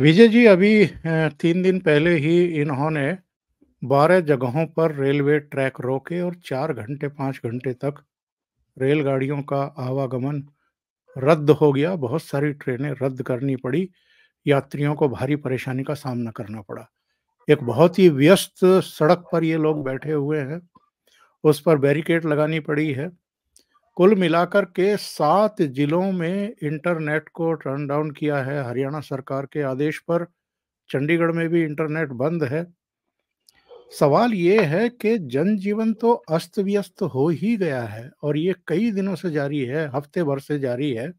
विजय जी अभी तीन दिन पहले ही इन्होंने बारह जगहों पर रेलवे ट्रैक रोके और चार घंटे पांच घंटे तक रेलगाड़ियों का आवागमन रद्द हो गया। बहुत सारी ट्रेनें रद्द करनी पड़ी। यात्रियों को भारी परेशानी का सामना करना पड़ा। एक बहुत ही व्यस्त सड़क पर ये लोग बैठे हुए हैं। उस पर बैरिकेड लगानी पड़ी है। कुल मिलाकर के सात जिलों में इंटरनेट को टर्न डाउन किया है हरियाणा सरकार के आदेश पर चंडीगढ़ में भी इंटरनेट बंद है सवाल ये है कि जनजीवन तो अस्त व्यस्त हो ही गया है और ये कई दिनों से जारी है हफ्ते भर से जारी है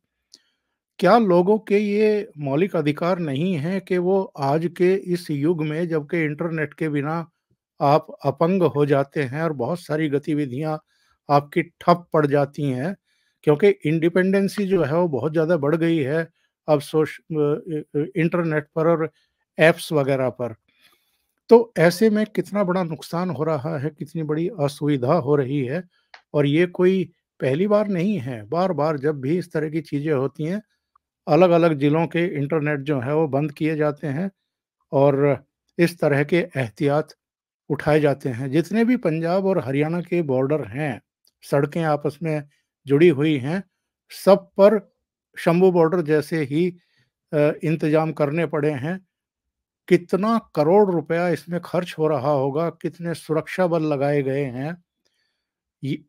क्या लोगों के ये मौलिक अधिकार नहीं है कि वो आज के इस युग में जबकि इंटरनेट के बिना आप अपंग हो जाते हैं और बहुत सारी गतिविधियां आपकी ठप पड़ जाती हैं क्योंकि इंडिपेंडेंसी जो है वो बहुत ज़्यादा बढ़ गई है अब सोश इंटरनेट पर और ऐप्स वगैरह पर तो ऐसे में कितना बड़ा नुकसान हो रहा है कितनी बड़ी असुविधा हो रही है और ये कोई पहली बार नहीं है बार बार जब भी इस तरह की चीज़ें होती हैं अलग अलग ज़िलों के इंटरनेट जो है वो बंद किए जाते हैं और इस तरह के एहतियात उठाए जाते हैं जितने भी पंजाब और हरियाणा के बॉर्डर हैं सड़कें आपस में जुड़ी हुई हैं सब पर शंभू बॉर्डर जैसे ही इंतजाम करने पड़े हैं कितना करोड़ रुपया इसमें खर्च हो रहा होगा कितने सुरक्षा बल लगाए गए हैं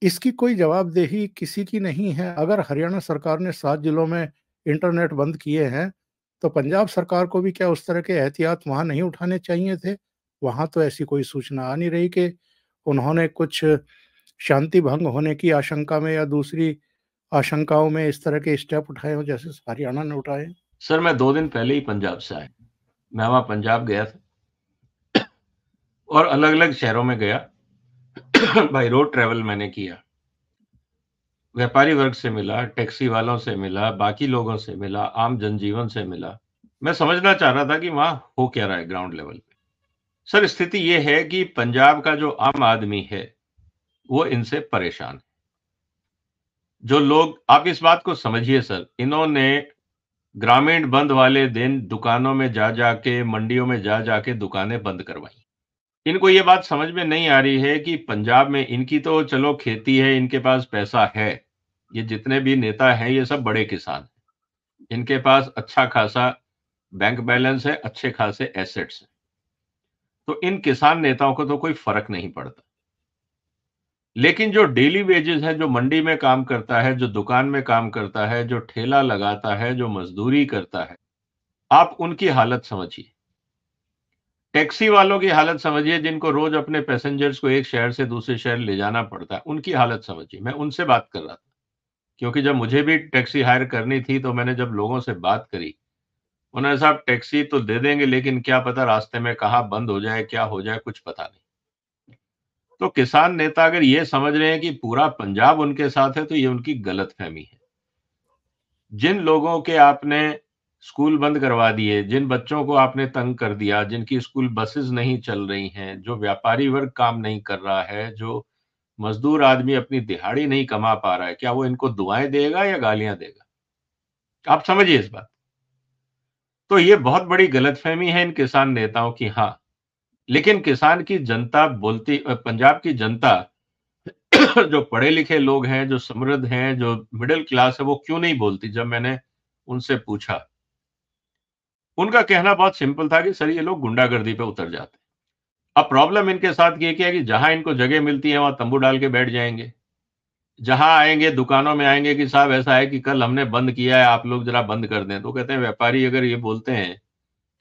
इसकी कोई जवाबदेही किसी की नहीं है अगर हरियाणा सरकार ने सात जिलों में इंटरनेट बंद किए हैं तो पंजाब सरकार को भी क्या उस तरह के एहतियात वहाँ नहीं उठाने चाहिए थे वहाँ तो ऐसी कोई सूचना आ नहीं रही कि उन्होंने कुछ शांति भंग होने की आशंका में या दूसरी आशंकाओं में इस तरह के स्टेप उठाए हों जैसे हरियाणा ने उठाए सर मैं दो दिन पहले ही पंजाब से आया मैं वहां पंजाब गया था और अलग अलग शहरों में गया बाई रोड ट्रेवल मैंने किया व्यापारी वर्ग से मिला टैक्सी वालों से मिला बाकी लोगों से मिला आम जनजीवन से मिला मैं समझना चाह रहा था कि वहां हो क्या रहा है ग्राउंड लेवल पे सर स्थिति यह है कि पंजाब का जो आम आदमी है वो इनसे परेशान है जो लोग आप इस बात को समझिए सर इन्होंने ग्रामीण बंद वाले दिन दुकानों में जा जाके मंडियों में जा जाके दुकानें बंद करवाई इनको ये बात समझ में नहीं आ रही है कि पंजाब में इनकी तो चलो खेती है इनके पास पैसा है ये जितने भी नेता हैं ये सब बड़े किसान हैं इनके पास अच्छा खासा बैंक बैलेंस है अच्छे खासे एसेट्स हैं तो इन किसान नेताओं को तो कोई फर्क नहीं पड़ता लेकिन जो डेली वेजेस है जो मंडी में काम करता है जो दुकान में काम करता है जो ठेला लगाता है जो मजदूरी करता है आप उनकी हालत समझिए टैक्सी वालों की हालत समझिए जिनको रोज अपने पैसेंजर्स को एक शहर से दूसरे शहर ले जाना पड़ता है उनकी हालत समझिए मैं उनसे बात कर रहा था क्योंकि जब मुझे भी टैक्सी हायर करनी थी तो मैंने जब लोगों से बात करी उन्होंने साहब टैक्सी तो दे देंगे लेकिन क्या पता रास्ते में कहाँ बंद हो जाए क्या हो जाए कुछ पता नहीं तो किसान नेता अगर ये समझ रहे हैं कि पूरा पंजाब उनके साथ है तो ये उनकी गलत फहमी है जिन लोगों के आपने स्कूल बंद करवा दिए जिन बच्चों को आपने तंग कर दिया जिनकी स्कूल बसेस नहीं चल रही हैं जो व्यापारी वर्ग काम नहीं कर रहा है जो मजदूर आदमी अपनी दिहाड़ी नहीं कमा पा रहा है क्या वो इनको दुआएं देगा या गालियां देगा आप समझिए इस बात तो ये बहुत बड़ी गलतफहमी है इन किसान नेताओं की हाँ लेकिन किसान की जनता बोलती पंजाब की जनता जो पढ़े लिखे लोग हैं जो समृद्ध हैं जो मिडिल क्लास है वो क्यों नहीं बोलती जब मैंने उनसे पूछा उनका कहना बहुत सिंपल था कि सर ये लोग गुंडागर्दी पे उतर जाते अब प्रॉब्लम इनके साथ ये क्या है कि जहां इनको जगह मिलती है वहां तंबू डाल के बैठ जाएंगे जहां आएंगे दुकानों में आएंगे कि साहब ऐसा है कि कल हमने बंद किया है आप लोग जरा बंद कर दें तो कहते हैं व्यापारी अगर ये बोलते हैं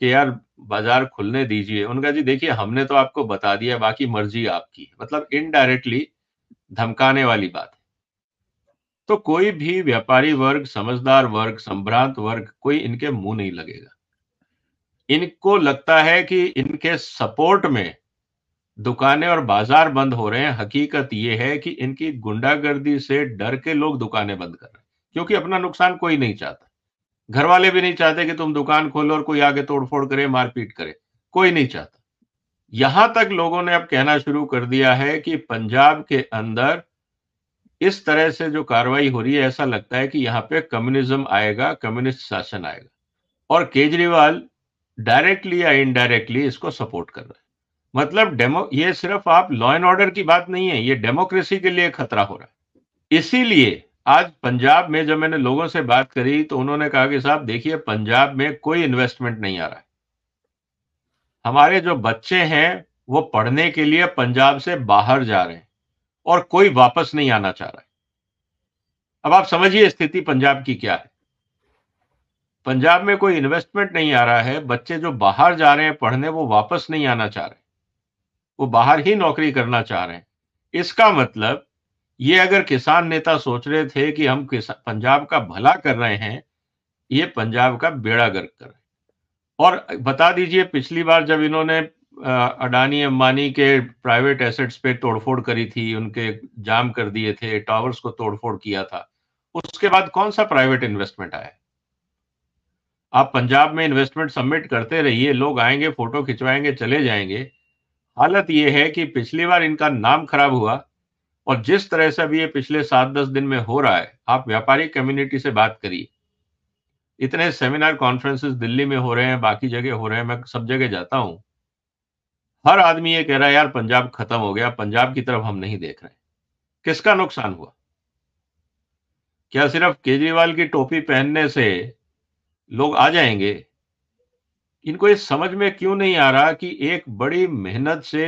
कि यार बाजार खुलने दीजिए उनका जी देखिए हमने तो आपको बता दिया बाकी मर्जी आपकी है मतलब इनडायरेक्टली धमकाने वाली बात है तो कोई भी व्यापारी वर्ग समझदार वर्ग संभ्रांत वर्ग कोई इनके मुंह नहीं लगेगा इनको लगता है कि इनके सपोर्ट में दुकानें और बाजार बंद हो रहे हैं हकीकत यह है कि इनकी गुंडागर्दी से डर के लोग दुकानें बंद कर रहे हैं क्योंकि अपना नुकसान कोई नहीं चाहता घर वाले भी नहीं चाहते कि तुम दुकान खोलो और कोई आगे तोड़फोड़ करे मारपीट करे कोई नहीं चाहता यहां तक लोगों ने अब कहना शुरू कर दिया है कि पंजाब के अंदर इस तरह से जो कार्रवाई हो रही है ऐसा लगता है कि यहां पे कम्युनिज्म आएगा कम्युनिस्ट शासन आएगा और केजरीवाल डायरेक्टली या इनडायरेक्टली इसको सपोर्ट कर रहा है मतलब डेमो ये सिर्फ आप लॉ एंड ऑर्डर की बात नहीं है ये डेमोक्रेसी के लिए खतरा हो रहा है इसीलिए आज पंजाब में जब मैंने लोगों से बात करी तो उन्होंने कहा कि साहब देखिए पंजाब में कोई इन्वेस्टमेंट नहीं आ रहा है हमारे जो बच्चे हैं वो पढ़ने के लिए पंजाब से बाहर जा रहे हैं और कोई वापस नहीं आना चाह रहा है अब आप समझिए स्थिति पंजाब की क्या है पंजाब में कोई इन्वेस्टमेंट नहीं आ रहा है बच्चे जो बाहर जा रहे हैं पढ़ने वो वापस नहीं आना चाह रहे वो बाहर ही नौकरी करना चाह रहे हैं इसका मतलब ये अगर किसान नेता सोच रहे थे कि हम पंजाब का भला कर रहे हैं ये पंजाब का बेड़ा गर्क कर रहे और बता दीजिए पिछली बार जब इन्होंने अडानी अंबानी के प्राइवेट एसेट्स पे तोड़फोड़ करी थी उनके जाम कर दिए थे टावर्स को तोड़फोड़ किया था उसके बाद कौन सा प्राइवेट इन्वेस्टमेंट आया आप पंजाब में इन्वेस्टमेंट सबमिट करते रहिए लोग आएंगे फोटो खिंचवाएंगे चले जाएंगे हालत यह है कि पिछली बार इनका नाम खराब हुआ और जिस तरह से अभी ये पिछले सात दस दिन में हो रहा है आप व्यापारी कम्युनिटी से बात करिए इतने सेमिनार कॉन्फ्रेंसेस दिल्ली में हो रहे हैं बाकी जगह हो रहे हैं मैं सब जगह जाता हूं हर आदमी ये कह रहा है यार पंजाब खत्म हो गया पंजाब की तरफ हम नहीं देख रहे किसका नुकसान हुआ क्या सिर्फ केजरीवाल की टोपी पहनने से लोग आ जाएंगे इनको ये समझ में क्यों नहीं आ रहा कि एक बड़ी मेहनत से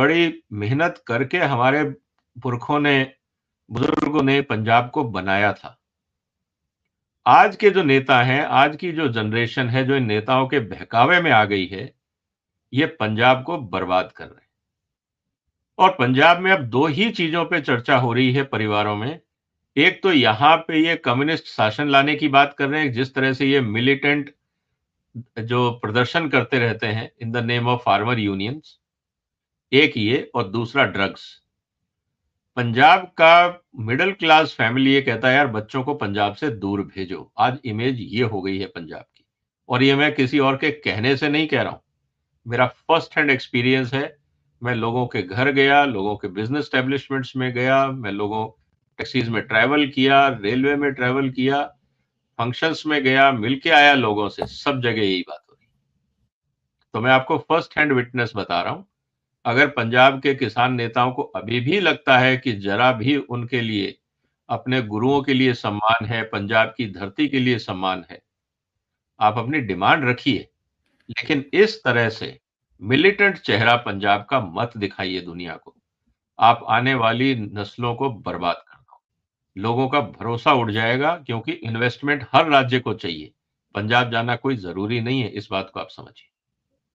बड़ी मेहनत करके हमारे पुरखों ने बुजुर्गों ने पंजाब को बनाया था आज के जो नेता हैं आज की जो जनरेशन है जो इन नेताओं के बहकावे में आ गई है ये पंजाब को बर्बाद कर रहे हैं और पंजाब में अब दो ही चीजों पे चर्चा हो रही है परिवारों में एक तो यहां पे ये कम्युनिस्ट शासन लाने की बात कर रहे हैं जिस तरह से ये मिलिटेंट जो प्रदर्शन करते रहते हैं in the name of farmer unions एक ये और दूसरा ड्रग्स पंजाब का मिडिल क्लास फैमिली ये कहता है यार बच्चों को पंजाब से दूर भेजो आज इमेज ये हो गई है पंजाब की और ये मैं किसी और के कहने से नहीं कह रहा हूं मेरा फर्स्ट हैंड एक्सपीरियंस है मैं लोगों के घर गया लोगों के बिजनेस स्टेब्लिशमेंट्स में गया मैं लोगों टैक्सीज में ट्रैवल किया रेलवे में ट्रैवल किया फंक्शंस में गया मिलके आया लोगों से सब जगह यही बात हो रही तो मैं आपको फर्स्ट हैंड विटनेस बता रहा हूं अगर पंजाब के किसान नेताओं को अभी भी लगता है कि जरा भी उनके लिए अपने गुरुओं के लिए सम्मान है पंजाब की धरती के लिए सम्मान है आप अपनी डिमांड रखिए लेकिन इस तरह से मिलिटेंट चेहरा पंजाब का मत दिखाइए दुनिया को आप आने वाली नस्लों को बर्बाद कर दो लोगों का भरोसा उड़ जाएगा क्योंकि इन्वेस्टमेंट हर राज्य को चाहिए पंजाब जाना कोई जरूरी नहीं है इस बात को आप समझिए